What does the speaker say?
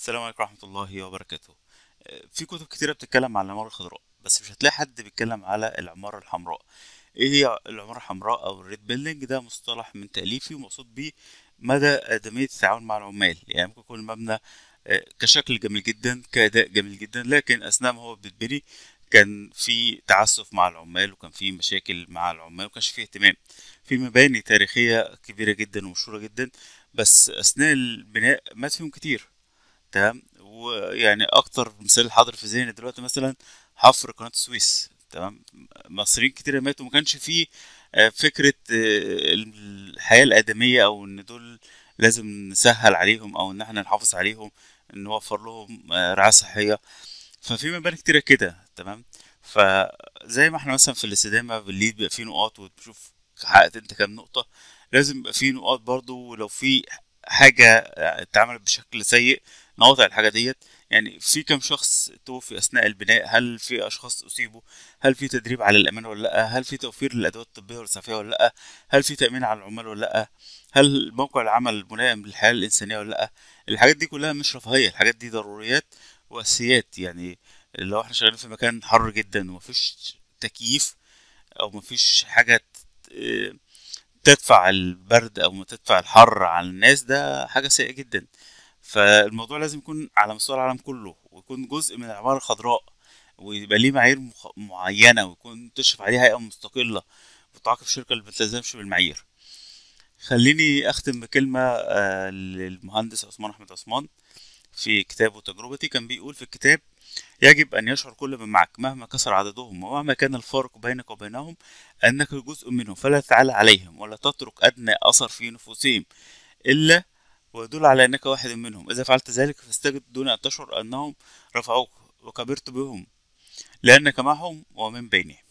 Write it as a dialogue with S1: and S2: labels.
S1: السلام عليكم ورحمة الله وبركاته آه، في كتب كتيرة بتتكلم عن العمارة الخضراء بس مش هتلاقي حد بيتكلم على العمارة الحمراء ايه هي العمارة الحمراء او الريد بيلدنج ده مصطلح من تأليفي ومقصود بيه مدى آدمية التعاون مع العمال يعني ممكن يكون المبنى آه، كشكل جميل جدا كأداء جميل جدا لكن أثناء ما هو بيتبني كان في تعسف مع العمال وكان في مشاكل مع العمال وكانش في اهتمام في مباني تاريخية كبيرة جدا ومشهورة جدا بس أثناء البناء مات فيهم كتير تمام ويعني اكتر مثال حاضر في ذهني دلوقتي مثلا حفر قناه السويس تمام مصريين كتير ماتوا وما كانش فيه آه، فكره آه، الحياه الادميه او ان دول لازم نسهل عليهم او ان احنا نحافظ عليهم نوفر لهم آه، رعايه صحيه ففي مباني كتيره كده تمام فزي ما احنا مثلا في الاستدامه بالليد بيبقى فيه نقاط وتشوف حققت انت كام نقطه لازم يبقى فيه نقاط برضو ولو في حاجه آه، اتعملت بشكل سيء نقاط الحاجه ديت يعني في كم شخص توفي اثناء البناء هل في اشخاص اصيبوا هل في تدريب على الامان ولا لا هل في توفير للادوات الطبيه والاسعافيه ولا لا هل في تامين على العمال ولا لا هل موقع العمل ملائم للحياه الانسانيه ولا لا الحاجات دي كلها مش رفاهيه الحاجات دي ضروريات واساسيات يعني لو احنا شغالين في مكان حر جدا ومفيش تكييف او مفيش حاجه تدفع البرد او ما تدفع الحر على الناس ده حاجه سيئه جدا فالموضوع لازم يكون على مستوى العالم كله ويكون جزء من العماره الخضراء ويبقى ليه معايير معينه ويكون تشرف عليها هيئه مستقله وتعاقب الشركه اللي بتلتزمش بالمعايير خليني اختم بكلمه آه، للمهندس عثمان احمد عثمان في كتابه تجربتي كان بيقول في الكتاب يجب أن يشعر كل من معك مهما كثر عددهم ومهما كان الفارق بينك وبينهم أنك جزء منهم فلا تتعالى عليهم ولا تترك أدنى أثر في نفوسهم إلا ويدل على أنك واحد منهم إذا فعلت ذلك فاستجب دون أن تشعر أنهم رفعوك وكبرت بهم لأنك معهم ومن بينهم